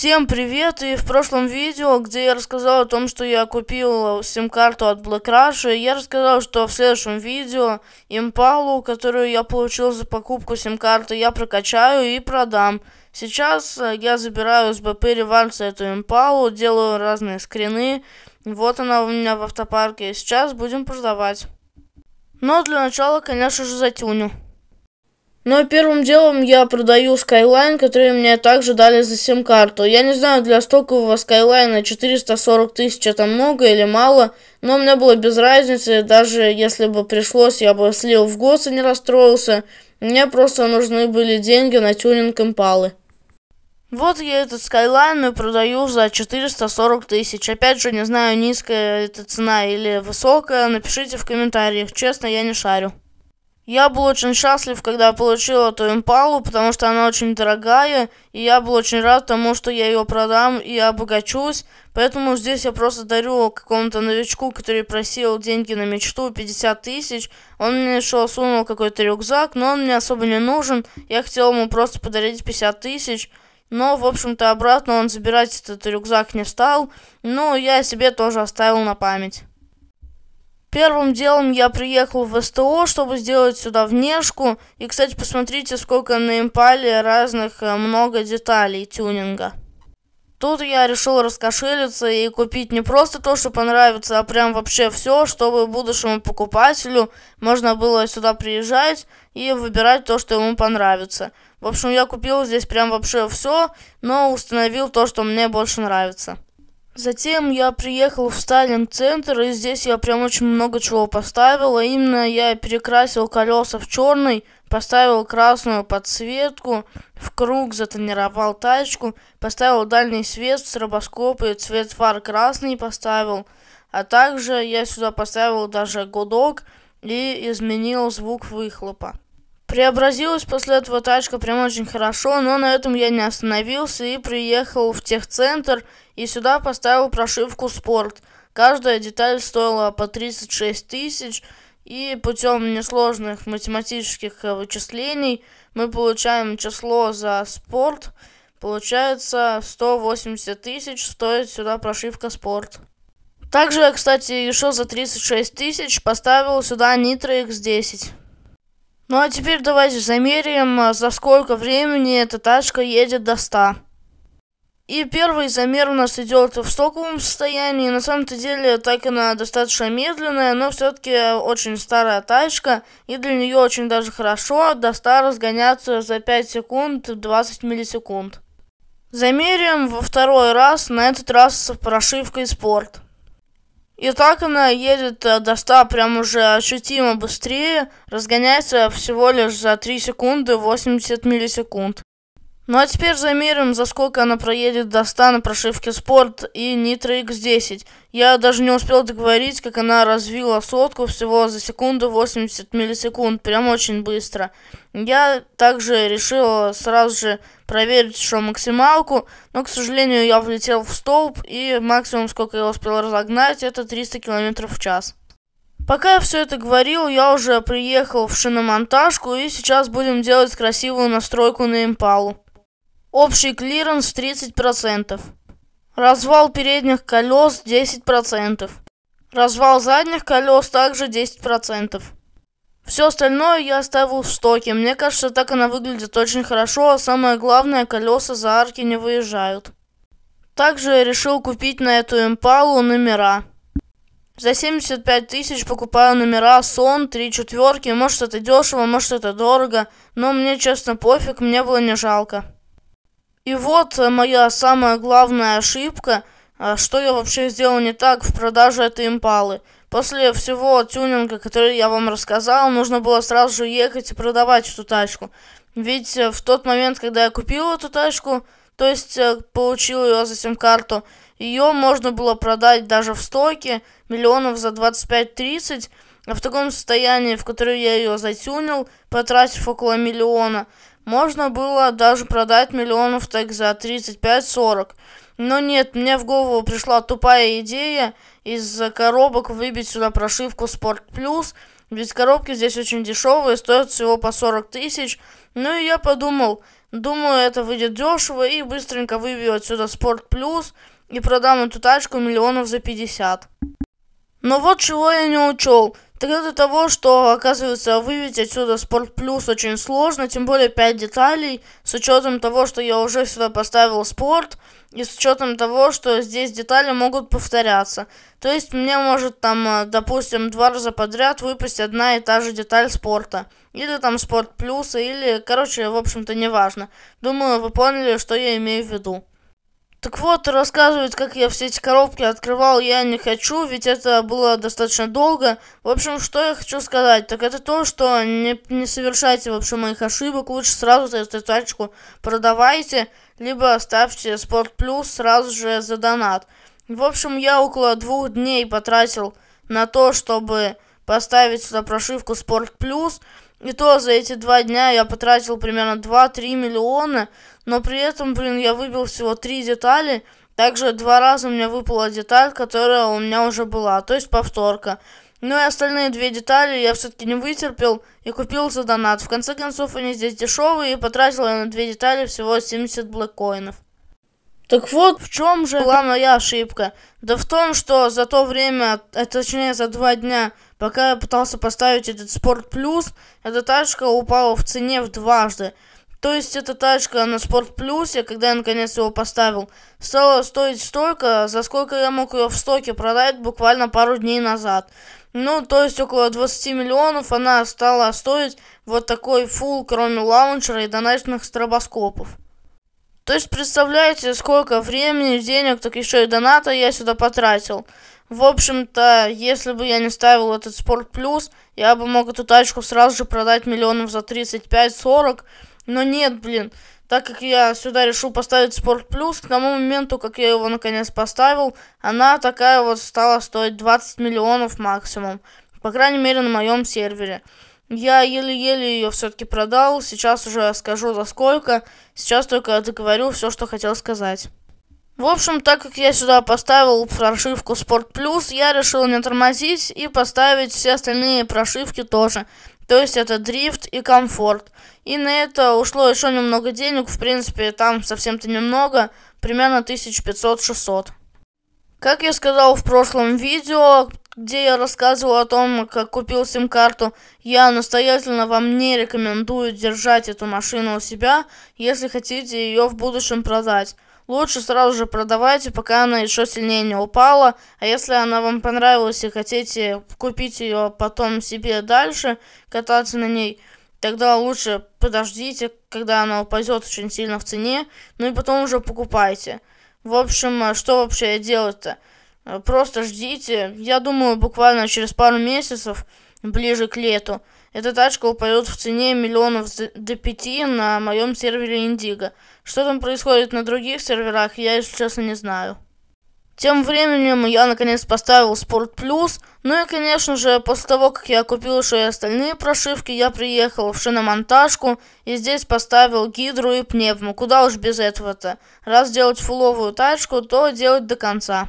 Всем привет! И в прошлом видео, где я рассказал о том, что я купил сим-карту от Black Russia, я рассказал, что в следующем видео импалу, которую я получил за покупку сим-карты, я прокачаю и продам. Сейчас э, я забираю с БП реванш эту импалу, делаю разные скрины. Вот она у меня в автопарке. Сейчас будем продавать. Но для начала, конечно же, затюню. Но первым делом я продаю Skyline, который мне также дали за сим-карту. Я не знаю, для стокового Skyline 440 тысяч это много или мало, но мне было без разницы, даже если бы пришлось, я бы слил в гос и а не расстроился. Мне просто нужны были деньги на тюнинг импалы. Вот я этот Skyline и продаю за 440 тысяч. Опять же, не знаю, низкая эта цена или высокая. Напишите в комментариях. Честно, я не шарю. Я был очень счастлив, когда получил эту импалу, потому что она очень дорогая, и я был очень рад тому, что я ее продам и обогачусь. Поэтому здесь я просто дарю какому-то новичку, который просил деньги на мечту, 50 тысяч. Он мне еще сунул какой-то рюкзак, но он мне особо не нужен. Я хотел ему просто подарить 50 тысяч. Но, в общем-то, обратно он забирать этот рюкзак не стал. Но ну, я себе тоже оставил на память. Первым делом я приехал в СТО, чтобы сделать сюда внешку. И, кстати, посмотрите, сколько на импале разных э, много деталей тюнинга. Тут я решил раскошелиться и купить не просто то, что понравится, а прям вообще все, чтобы будущему покупателю можно было сюда приезжать и выбирать то, что ему понравится. В общем, я купил здесь прям вообще все, но установил то, что мне больше нравится. Затем я приехал в Сталин-центр, и здесь я прям очень много чего поставил. А именно я перекрасил колеса в черный, поставил красную подсветку, в круг затонировал тачку, поставил дальний свет, и цвет фар красный поставил. А также я сюда поставил даже гудок и изменил звук выхлопа. Преобразилась после этого тачка прям очень хорошо, но на этом я не остановился и приехал в техцентр и сюда поставил прошивку «Спорт». Каждая деталь стоила по 36 тысяч, и путем несложных математических вычислений мы получаем число за спорт. Получается 180 тысяч стоит сюда прошивка «Спорт». Также я, кстати, еще за 36 тысяч поставил сюда Nitro X10. Ну а теперь давайте замерим, а, за сколько времени эта тачка едет до 100. И первый замер у нас идет в стоковом состоянии. На самом-то деле, так она достаточно медленная, но все-таки очень старая тачка. И для нее очень даже хорошо. До 100 разгоняться за 5 секунд 20 миллисекунд. Замерим во второй раз, на этот раз прошивкой спорт. И так она едет э, до 100 прям уже ощутимо быстрее, разгоняется всего лишь за 3 секунды 80 миллисекунд. Ну а теперь замерим, за сколько она проедет до стана прошивки Sport и Nitro x X10». Я даже не успел договорить, как она развила сотку всего за секунду 80 миллисекунд. Прям очень быстро. Я также решил сразу же проверить еще максималку, но, к сожалению, я влетел в столб, и максимум, сколько я успел разогнать, это 300 км в час. Пока я все это говорил, я уже приехал в шиномонтажку, и сейчас будем делать красивую настройку на импалу. Общий клиренс 30%. Развал передних колес 10%. Развал задних колес также 10%. Все остальное я оставил в стоке. Мне кажется, так она выглядит очень хорошо, а самое главное, колеса за арки не выезжают. Также я решил купить на эту импалу номера. За 75 тысяч покупаю номера сон, три четверки. Может это дешево, может это дорого. Но мне, честно, пофиг, мне было не жалко. И вот э, моя самая главная ошибка, э, что я вообще сделал не так в продаже этой импалы. После всего тюнинга, который я вам рассказал, нужно было сразу же ехать и продавать эту тачку. Ведь э, в тот момент, когда я купил эту тачку, то есть получил ее за сим-карту, ее можно было продать даже в стоке миллионов за 25-30 а в таком состоянии, в котором я ее затюнил, потратив около миллиона, можно было даже продать миллионов так за 35-40. Но нет, мне в голову пришла тупая идея из коробок выбить сюда прошивку Sport Plus, ведь коробки здесь очень дешевые, стоят всего по 40 тысяч. Ну и я подумал, думаю, это выйдет дешево и быстренько выбью отсюда Sport Plus и продам эту тачку миллионов за 50. Но вот чего я не учел – Тогда до того, что, оказывается, выявить отсюда Sport Plus очень сложно, тем более 5 деталей, с учетом того, что я уже сюда поставил Sport и с учетом того, что здесь детали могут повторяться. То есть мне может там, э, допустим, два раза подряд выпасть одна и та же деталь спорта. Или там Sport Plus, или, короче, в общем-то, неважно. Думаю, вы поняли, что я имею в виду. Так вот, рассказывает, как я все эти коробки открывал, я не хочу, ведь это было достаточно долго. В общем, что я хочу сказать, так это то, что не, не совершайте, вообще моих ошибок. Лучше сразу эту тачку продавайте, либо ставьте Спорт Плюс сразу же за донат. В общем, я около двух дней потратил на то, чтобы поставить сюда прошивку Спорт Плюс. И то за эти два дня я потратил примерно 2-3 миллиона, но при этом, блин, я выбил всего три детали. Также два раза у меня выпала деталь, которая у меня уже была, то есть повторка. Ну и остальные две детали я все-таки не вытерпел и купил за донат. В конце концов, они здесь дешевые и потратил я на две детали всего 70 блэккоинов. Так вот, в чем же была моя ошибка? Да в том, что за то время, а точнее за два дня, пока я пытался поставить этот Спорт Плюс, эта тачка упала в цене в дважды. То есть эта тачка на Спорт Плюсе, когда я наконец его поставил, стала стоить столько, за сколько я мог ее в стоке продать буквально пару дней назад. Ну, то есть около 20 миллионов она стала стоить вот такой фул, кроме лаунчера и донатных стробоскопов. То есть, представляете, сколько времени, денег, так еще и доната я сюда потратил. В общем-то, если бы я не ставил этот спорт плюс, я бы мог эту тачку сразу же продать миллионов за 35-40. Но нет, блин, так как я сюда решил поставить спорт плюс, к тому моменту, как я его наконец поставил, она такая вот стала стоить 20 миллионов максимум. По крайней мере, на моем сервере. Я еле-еле ее все-таки продал. Сейчас уже скажу за сколько. Сейчас только договорю все, что хотел сказать. В общем, так как я сюда поставил прошивку Sport Plus, я решил не тормозить и поставить все остальные прошивки тоже. То есть это дрифт и комфорт. И на это ушло еще немного денег. В принципе, там совсем-то немного. Примерно 1500-600. Как я сказал в прошлом видео, где я рассказывал о том, как купил сим-карту. Я настоятельно вам не рекомендую держать эту машину у себя, если хотите ее в будущем продать. Лучше сразу же продавайте, пока она еще сильнее не упала. А если она вам понравилась и хотите купить ее потом себе дальше, кататься на ней, тогда лучше подождите, когда она упадет очень сильно в цене, ну и потом уже покупайте. В общем, а что вообще делать-то? Э, просто ждите. Я думаю, буквально через пару месяцев, ближе к лету, эта тачка упадет в цене миллионов до пяти на моем сервере Индиго. Что там происходит на других серверах, я, если честно, не знаю. Тем временем я наконец поставил Спорт Плюс. Ну и, конечно же, после того, как я купил еще и остальные прошивки, я приехал в шиномонтажку и здесь поставил гидру и пневму. Куда уж без этого-то. Раз делать фуловую тачку, то делать до конца.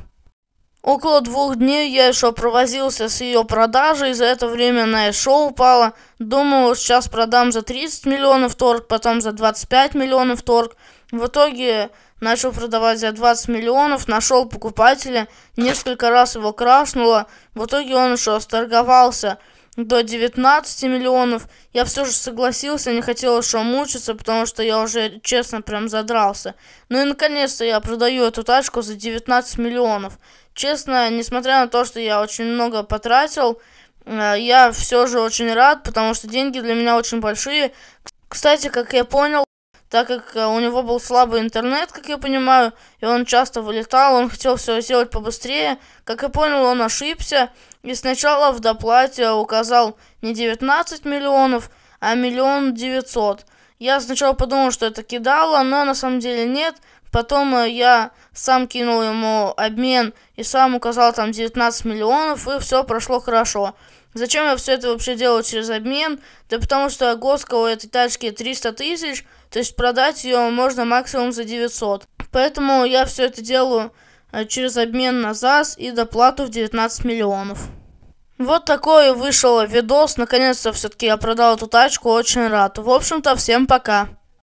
Около двух дней я еще провозился с ее продажей, за это время она еще упала. Думал, сейчас продам за 30 миллионов торг, потом за 25 миллионов торг. В итоге начал продавать за 20 миллионов, нашел покупателя, несколько раз его крашнуло. В итоге он еще сторговался – до 19 миллионов. Я все же согласился, не хотел что мучиться, потому что я уже, честно, прям задрался. Ну и наконец-то я продаю эту тачку за 19 миллионов. Честно, несмотря на то, что я очень много потратил, э, я все же очень рад, потому что деньги для меня очень большие. Кстати, как я понял, так как э, у него был слабый интернет, как я понимаю, и он часто вылетал, он хотел все сделать побыстрее. Как я понял, он ошибся и сначала в доплате указал не 19 миллионов, а миллион девятьсот. Я сначала подумал, что это кидало, но на самом деле нет. Потом э, я сам кинул ему обмен и сам указал там 19 миллионов, и все прошло хорошо. Зачем я все это вообще делал через обмен? Да потому что Госко у этой тачки 300 тысяч – то есть продать ее можно максимум за 900. Поэтому я все это делаю э, через обмен на ЗАЗ и доплату в 19 миллионов. Вот такой вышел видос. Наконец-то все-таки я продал эту тачку. Очень рад. В общем-то, всем пока.